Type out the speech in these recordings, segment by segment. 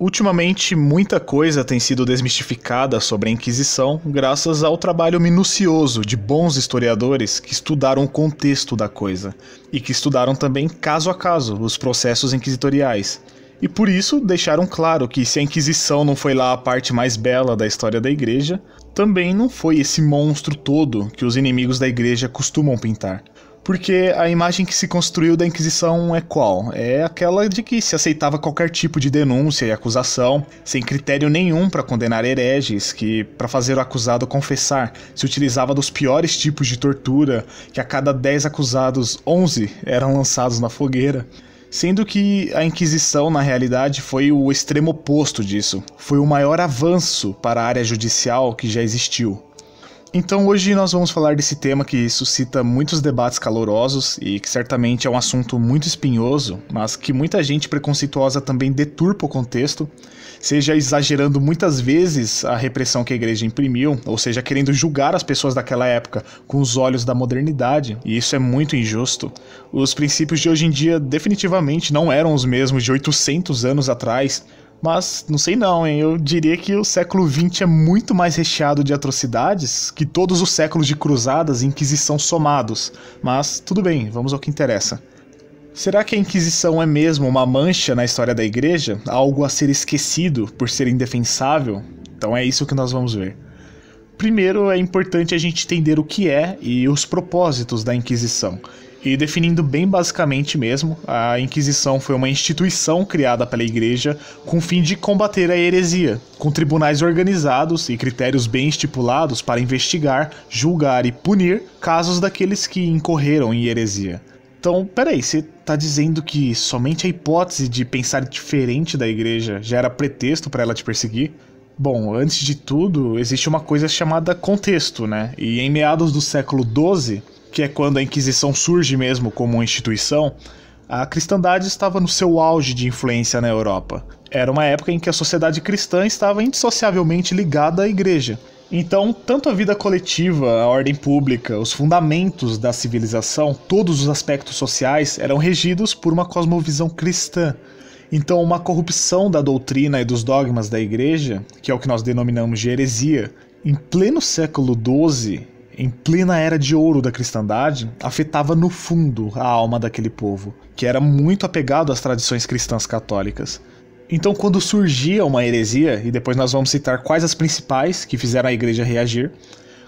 Ultimamente, muita coisa tem sido desmistificada sobre a Inquisição graças ao trabalho minucioso de bons historiadores que estudaram o contexto da coisa e que estudaram também caso a caso os processos inquisitoriais. E por isso deixaram claro que se a Inquisição não foi lá a parte mais bela da história da Igreja, também não foi esse monstro todo que os inimigos da Igreja costumam pintar porque a imagem que se construiu da Inquisição é qual? É aquela de que se aceitava qualquer tipo de denúncia e acusação, sem critério nenhum para condenar hereges, que para fazer o acusado confessar se utilizava dos piores tipos de tortura, que a cada 10 acusados, 11 eram lançados na fogueira. Sendo que a Inquisição, na realidade, foi o extremo oposto disso. Foi o maior avanço para a área judicial que já existiu. Então hoje nós vamos falar desse tema que suscita muitos debates calorosos e que certamente é um assunto muito espinhoso, mas que muita gente preconceituosa também deturpa o contexto, seja exagerando muitas vezes a repressão que a igreja imprimiu, ou seja, querendo julgar as pessoas daquela época com os olhos da modernidade, e isso é muito injusto. Os princípios de hoje em dia definitivamente não eram os mesmos de 800 anos atrás, mas não sei não, hein? Eu diria que o século XX é muito mais recheado de atrocidades que todos os séculos de cruzadas e Inquisição somados. Mas tudo bem, vamos ao que interessa. Será que a Inquisição é mesmo uma mancha na história da Igreja? Algo a ser esquecido por ser indefensável? Então é isso que nós vamos ver. Primeiro é importante a gente entender o que é e os propósitos da Inquisição. E definindo bem basicamente mesmo, a Inquisição foi uma instituição criada pela Igreja com o fim de combater a heresia, com tribunais organizados e critérios bem estipulados para investigar, julgar e punir casos daqueles que incorreram em heresia. Então, peraí, você tá dizendo que somente a hipótese de pensar diferente da Igreja já era pretexto para ela te perseguir? Bom, antes de tudo, existe uma coisa chamada contexto, né? E em meados do século XII, que é quando a Inquisição surge mesmo como instituição, a cristandade estava no seu auge de influência na Europa. Era uma época em que a sociedade cristã estava indissociavelmente ligada à igreja. Então, tanto a vida coletiva, a ordem pública, os fundamentos da civilização, todos os aspectos sociais eram regidos por uma cosmovisão cristã. Então, uma corrupção da doutrina e dos dogmas da igreja, que é o que nós denominamos de heresia, em pleno século XII em plena era de ouro da cristandade, afetava no fundo a alma daquele povo, que era muito apegado às tradições cristãs católicas. Então, quando surgia uma heresia, e depois nós vamos citar quais as principais que fizeram a igreja reagir,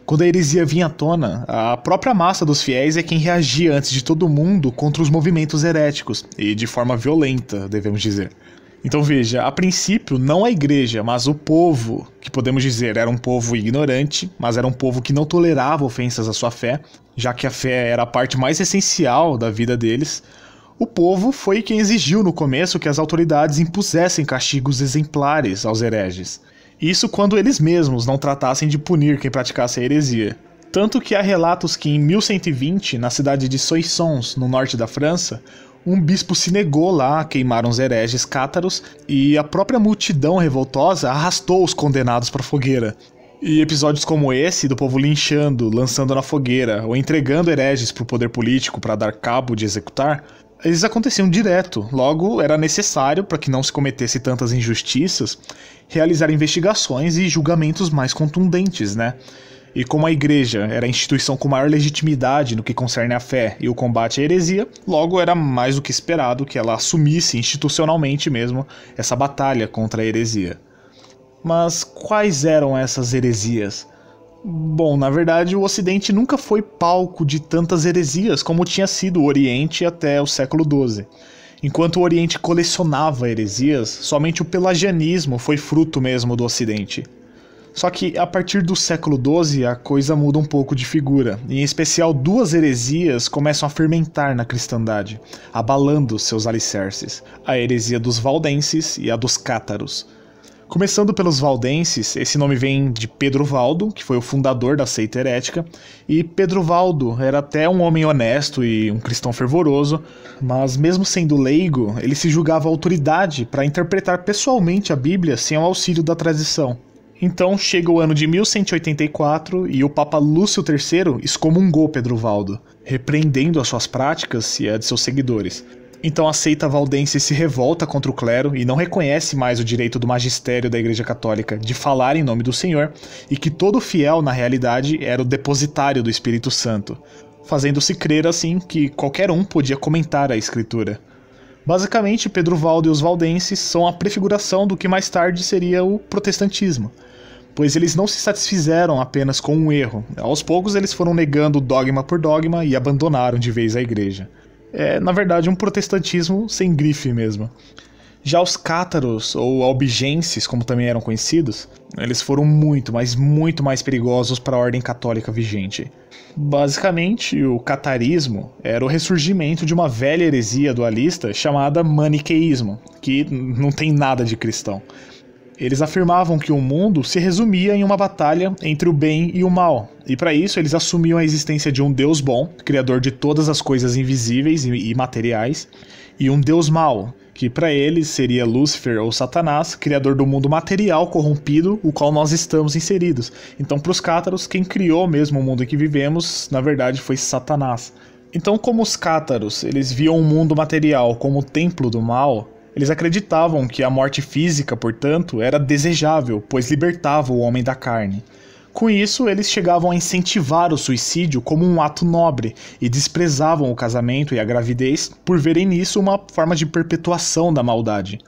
quando a heresia vinha à tona, a própria massa dos fiéis é quem reagia antes de todo mundo contra os movimentos heréticos, e de forma violenta, devemos dizer. Então veja, a princípio não a igreja, mas o povo, que podemos dizer era um povo ignorante, mas era um povo que não tolerava ofensas à sua fé, já que a fé era a parte mais essencial da vida deles. O povo foi quem exigiu no começo que as autoridades impusessem castigos exemplares aos hereges. Isso quando eles mesmos não tratassem de punir quem praticasse a heresia. Tanto que há relatos que em 1120, na cidade de Soissons, no norte da França, um bispo se negou lá, queimaram os hereges cátaros e a própria multidão revoltosa arrastou os condenados para a fogueira. E episódios como esse, do povo linchando, lançando na fogueira ou entregando hereges para o poder político para dar cabo de executar, eles aconteciam direto, logo era necessário, para que não se cometesse tantas injustiças, realizar investigações e julgamentos mais contundentes, né? E como a igreja era a instituição com maior legitimidade no que concerne a fé e o combate à heresia, logo era mais do que esperado que ela assumisse institucionalmente mesmo essa batalha contra a heresia. Mas quais eram essas heresias? Bom, na verdade, o Ocidente nunca foi palco de tantas heresias como tinha sido o Oriente até o século XII. Enquanto o Oriente colecionava heresias, somente o pelagianismo foi fruto mesmo do Ocidente. Só que a partir do século XII a coisa muda um pouco de figura, e em especial duas heresias começam a fermentar na cristandade, abalando seus alicerces: a heresia dos valdenses e a dos cátaros. Começando pelos valdenses, esse nome vem de Pedro Valdo, que foi o fundador da seita herética, e Pedro Valdo era até um homem honesto e um cristão fervoroso, mas mesmo sendo leigo, ele se julgava autoridade para interpretar pessoalmente a Bíblia sem o auxílio da tradição. Então chega o ano de 1184 e o Papa Lúcio III excomungou Pedro Valdo, repreendendo as suas práticas e a de seus seguidores. Então a seita valdense se revolta contra o clero e não reconhece mais o direito do magistério da Igreja Católica de falar em nome do Senhor e que todo fiel, na realidade, era o depositário do Espírito Santo, fazendo-se crer assim que qualquer um podia comentar a Escritura. Basicamente, Pedro Valdo e os valdenses são a prefiguração do que mais tarde seria o protestantismo pois eles não se satisfizeram apenas com um erro. Aos poucos eles foram negando dogma por dogma e abandonaram de vez a igreja. É, na verdade, um protestantismo sem grife mesmo. Já os cátaros, ou albigenses, como também eram conhecidos, eles foram muito, mas muito mais perigosos para a ordem católica vigente. Basicamente, o catarismo era o ressurgimento de uma velha heresia dualista chamada maniqueísmo, que não tem nada de cristão. Eles afirmavam que o mundo se resumia em uma batalha entre o bem e o mal, e para isso eles assumiam a existência de um Deus bom, criador de todas as coisas invisíveis e materiais, e um Deus mau, que para eles seria Lúcifer ou Satanás, criador do mundo material corrompido, o qual nós estamos inseridos. Então, para os cátaros, quem criou mesmo o mundo em que vivemos, na verdade, foi Satanás. Então, como os cátaros, eles viam o mundo material como o templo do mal, eles acreditavam que a morte física, portanto, era desejável, pois libertava o homem da carne. Com isso, eles chegavam a incentivar o suicídio como um ato nobre e desprezavam o casamento e a gravidez por verem nisso uma forma de perpetuação da maldade.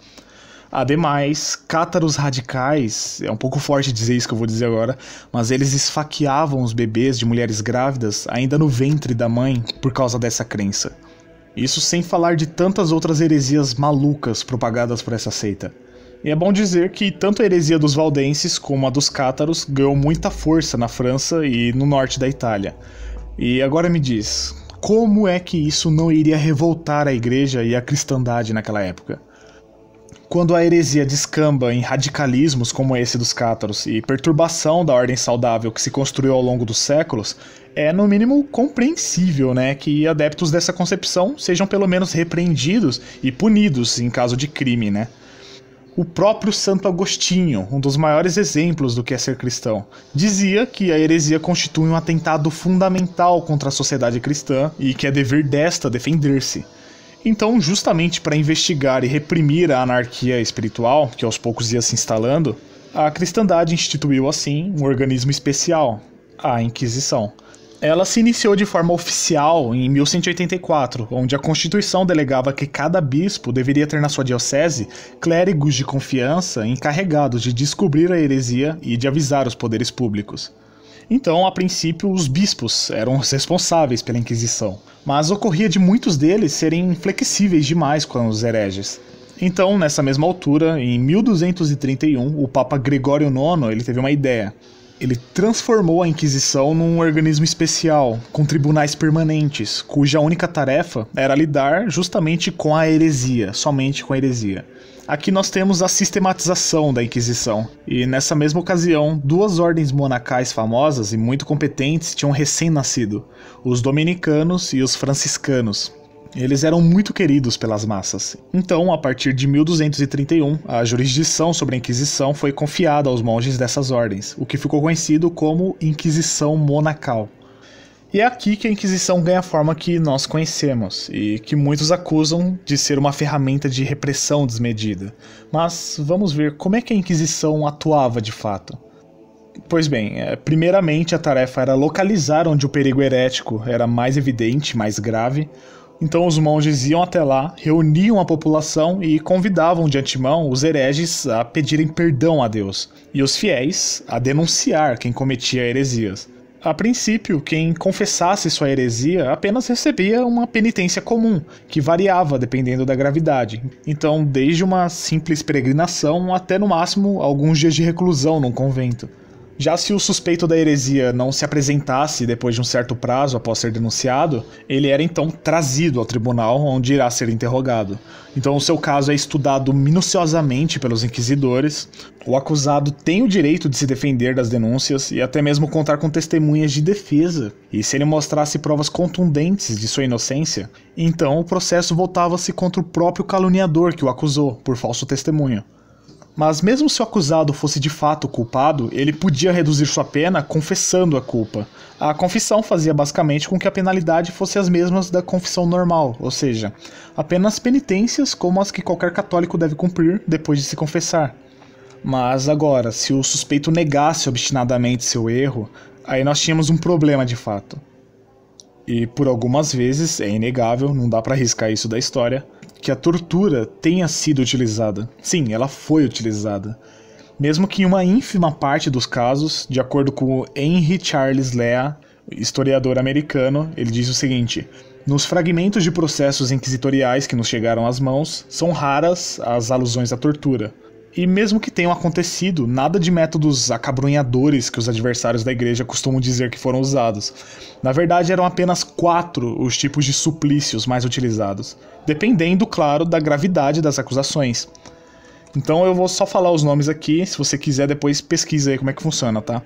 Ademais, cátaros radicais, é um pouco forte dizer isso que eu vou dizer agora, mas eles esfaqueavam os bebês de mulheres grávidas ainda no ventre da mãe por causa dessa crença. Isso sem falar de tantas outras heresias malucas propagadas por essa seita. E é bom dizer que tanto a heresia dos valdenses como a dos cátaros ganhou muita força na França e no norte da Itália. E agora me diz, como é que isso não iria revoltar a igreja e a cristandade naquela época? Quando a heresia descamba em radicalismos como esse dos cátaros e perturbação da ordem saudável que se construiu ao longo dos séculos, é no mínimo compreensível né, que adeptos dessa concepção sejam pelo menos repreendidos e punidos em caso de crime. Né? O próprio Santo Agostinho, um dos maiores exemplos do que é ser cristão, dizia que a heresia constitui um atentado fundamental contra a sociedade cristã e que é dever desta defender-se. Então, justamente para investigar e reprimir a anarquia espiritual, que aos poucos ia se instalando, a cristandade instituiu assim um organismo especial, a Inquisição. Ela se iniciou de forma oficial em 1184, onde a Constituição delegava que cada bispo deveria ter na sua diocese clérigos de confiança encarregados de descobrir a heresia e de avisar os poderes públicos. Então, a princípio, os bispos eram os responsáveis pela Inquisição, mas ocorria de muitos deles serem inflexíveis demais com os hereges. Então, nessa mesma altura, em 1231, o Papa Gregório IX ele teve uma ideia ele transformou a Inquisição num organismo especial, com tribunais permanentes, cuja única tarefa era lidar justamente com a heresia, somente com a heresia. Aqui nós temos a sistematização da Inquisição, e nessa mesma ocasião, duas ordens monacais famosas e muito competentes tinham recém-nascido: os dominicanos e os franciscanos. Eles eram muito queridos pelas massas. Então, a partir de 1231, a jurisdição sobre a Inquisição foi confiada aos monges dessas ordens, o que ficou conhecido como Inquisição Monacal. E é aqui que a Inquisição ganha a forma que nós conhecemos e que muitos acusam de ser uma ferramenta de repressão desmedida. Mas vamos ver como é que a Inquisição atuava de fato. Pois bem, é, primeiramente a tarefa era localizar onde o perigo herético era mais evidente, mais grave, então os monges iam até lá, reuniam a população e convidavam de antemão os hereges a pedirem perdão a Deus e os fiéis a denunciar quem cometia heresias. A princípio, quem confessasse sua heresia apenas recebia uma penitência comum, que variava dependendo da gravidade. Então, desde uma simples peregrinação até no máximo alguns dias de reclusão num convento. Já se o suspeito da heresia não se apresentasse depois de um certo prazo após ser denunciado, ele era então trazido ao tribunal onde irá ser interrogado. Então, o seu caso é estudado minuciosamente pelos inquisidores. O acusado tem o direito de se defender das denúncias e até mesmo contar com testemunhas de defesa. E se ele mostrasse provas contundentes de sua inocência, então o processo voltava-se contra o próprio caluniador que o acusou por falso testemunho. Mas mesmo se o acusado fosse de fato culpado, ele podia reduzir sua pena confessando a culpa. A confissão fazia basicamente com que a penalidade fosse as mesmas da confissão normal, ou seja, apenas penitências como as que qualquer católico deve cumprir depois de se confessar. Mas agora, se o suspeito negasse obstinadamente seu erro, aí nós tínhamos um problema de fato. E por algumas vezes, é inegável, não dá para riscar isso da história, que a tortura tenha sido utilizada. Sim, ela foi utilizada. Mesmo que em uma ínfima parte dos casos, de acordo com Henry Charles Lea, historiador americano, ele diz o seguinte: nos fragmentos de processos inquisitoriais que nos chegaram às mãos, são raras as alusões à tortura. E mesmo que tenham acontecido, nada de métodos acabrunhadores que os adversários da igreja costumam dizer que foram usados. Na verdade, eram apenas quatro os tipos de suplícios mais utilizados, dependendo, claro, da gravidade das acusações. Então eu vou só falar os nomes aqui, se você quiser depois pesquisa aí como é que funciona, tá?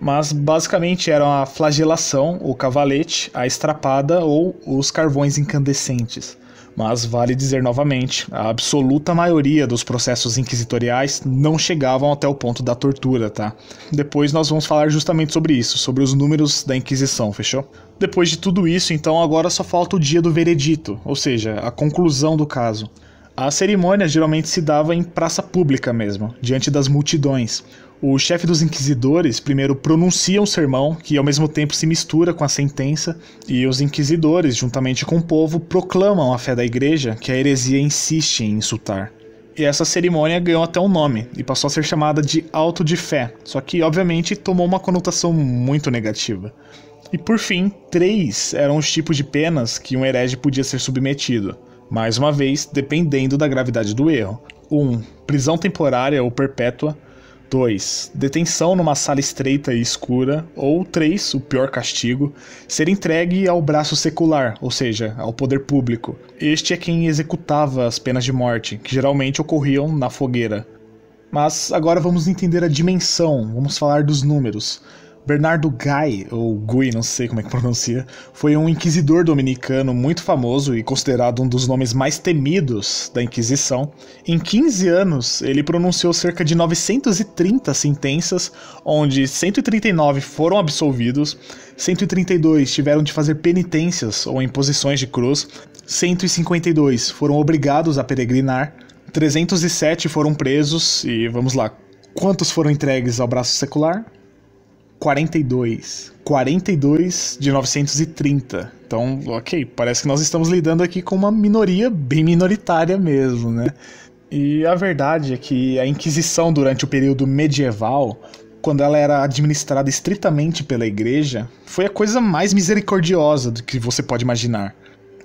Mas basicamente eram a flagelação, o cavalete, a estrapada ou os carvões incandescentes. Mas vale dizer novamente, a absoluta maioria dos processos inquisitoriais não chegavam até o ponto da tortura, tá? Depois nós vamos falar justamente sobre isso, sobre os números da Inquisição, fechou? Depois de tudo isso, então agora só falta o dia do veredito, ou seja, a conclusão do caso. A cerimônia geralmente se dava em praça pública mesmo, diante das multidões o chefe dos inquisidores primeiro pronuncia um sermão que ao mesmo tempo se mistura com a sentença, e os inquisidores, juntamente com o povo, proclamam a fé da igreja que a heresia insiste em insultar. E essa cerimônia ganhou até um nome e passou a ser chamada de Alto de Fé, só que obviamente tomou uma conotação muito negativa. E por fim, três eram os tipos de penas que um herege podia ser submetido, mais uma vez dependendo da gravidade do erro: 1. Um, prisão temporária ou perpétua. 2. Detenção numa sala estreita e escura. Ou 3. O pior castigo. Ser entregue ao braço secular, ou seja, ao poder público. Este é quem executava as penas de morte, que geralmente ocorriam na fogueira. Mas agora vamos entender a dimensão, vamos falar dos números. Bernardo Gai, ou Gui, não sei como é que pronuncia, foi um inquisidor dominicano muito famoso e considerado um dos nomes mais temidos da Inquisição. Em 15 anos, ele pronunciou cerca de 930 sentenças, onde 139 foram absolvidos, 132 tiveram de fazer penitências ou imposições de cruz, 152 foram obrigados a peregrinar, 307 foram presos e vamos lá, quantos foram entregues ao braço secular? 42. 42 de 930. Então, ok, parece que nós estamos lidando aqui com uma minoria bem minoritária mesmo, né? E a verdade é que a Inquisição durante o período medieval, quando ela era administrada estritamente pela igreja, foi a coisa mais misericordiosa do que você pode imaginar.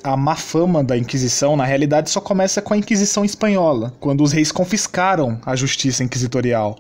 A má fama da Inquisição, na realidade, só começa com a Inquisição Espanhola, quando os reis confiscaram a justiça inquisitorial.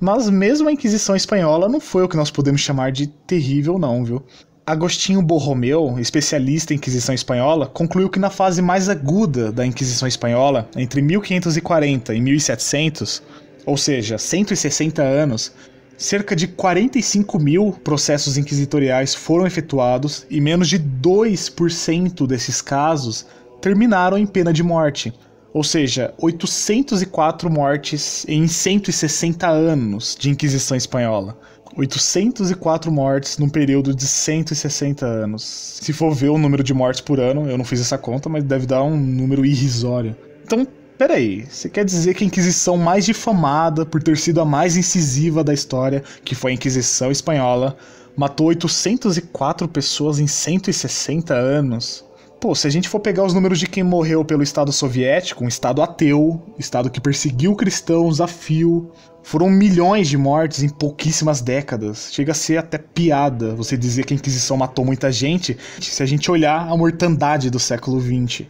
Mas mesmo a Inquisição Espanhola não foi o que nós podemos chamar de terrível, não, viu? Agostinho Borromeu, especialista em Inquisição Espanhola, concluiu que na fase mais aguda da Inquisição Espanhola, entre 1540 e 1700, ou seja, 160 anos, cerca de 45 mil processos inquisitoriais foram efetuados e menos de 2% desses casos terminaram em pena de morte. Ou seja, 804 mortes em 160 anos de Inquisição Espanhola. 804 mortes num período de 160 anos. Se for ver o número de mortes por ano, eu não fiz essa conta, mas deve dar um número irrisório. Então, peraí, você quer dizer que a Inquisição mais difamada por ter sido a mais incisiva da história, que foi a Inquisição Espanhola, matou 804 pessoas em 160 anos? Pô, se a gente for pegar os números de quem morreu pelo Estado Soviético, um Estado ateu, Estado que perseguiu cristãos a fio, foram milhões de mortes em pouquíssimas décadas. Chega a ser até piada você dizer que a Inquisição matou muita gente se a gente olhar a mortandade do século XX.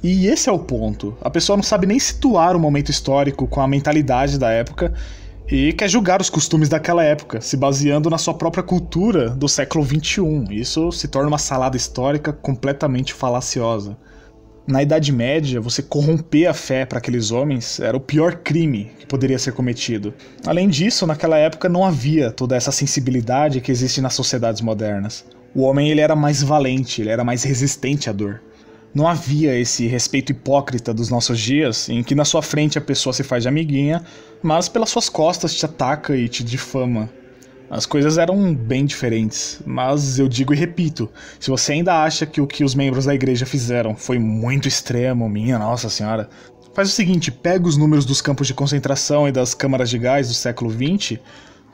E esse é o ponto. A pessoa não sabe nem situar o momento histórico com a mentalidade da época e quer julgar os costumes daquela época, se baseando na sua própria cultura do século XXI. Isso se torna uma salada histórica completamente falaciosa. Na Idade Média, você corromper a fé para aqueles homens era o pior crime que poderia ser cometido. Além disso, naquela época não havia toda essa sensibilidade que existe nas sociedades modernas. O homem ele era mais valente, ele era mais resistente à dor não havia esse respeito hipócrita dos nossos dias, em que na sua frente a pessoa se faz de amiguinha, mas pelas suas costas te ataca e te difama. As coisas eram bem diferentes, mas eu digo e repito: se você ainda acha que o que os membros da igreja fizeram foi muito extremo, minha Nossa Senhora, faz o seguinte: pega os números dos campos de concentração e das câmaras de gás do século XX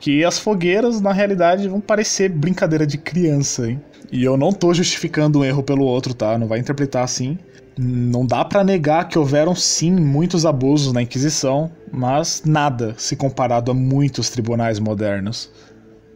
que as fogueiras, na realidade, vão parecer brincadeira de criança, hein? E eu não tô justificando um erro pelo outro, tá? Não vai interpretar assim. Não dá para negar que houveram sim muitos abusos na Inquisição, mas nada se comparado a muitos tribunais modernos.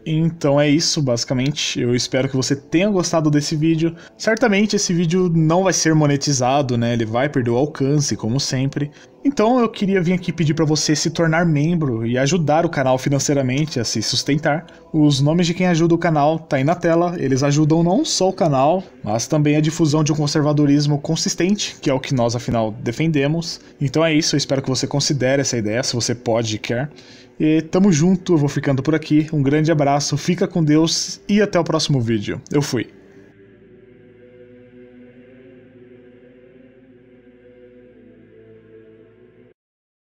Então é isso, basicamente. Eu espero que você tenha gostado desse vídeo. Certamente esse vídeo não vai ser monetizado, né? Ele vai perder o alcance, como sempre. Então eu queria vir aqui pedir para você se tornar membro e ajudar o canal financeiramente a se sustentar. Os nomes de quem ajuda o canal tá aí na tela. Eles ajudam não só o canal, mas também a difusão de um conservadorismo consistente, que é o que nós afinal defendemos. Então é isso, eu espero que você considere essa ideia, se você pode e quer. E tamo junto, eu vou ficando por aqui. Um grande abraço, fica com Deus e até o próximo vídeo. Eu fui.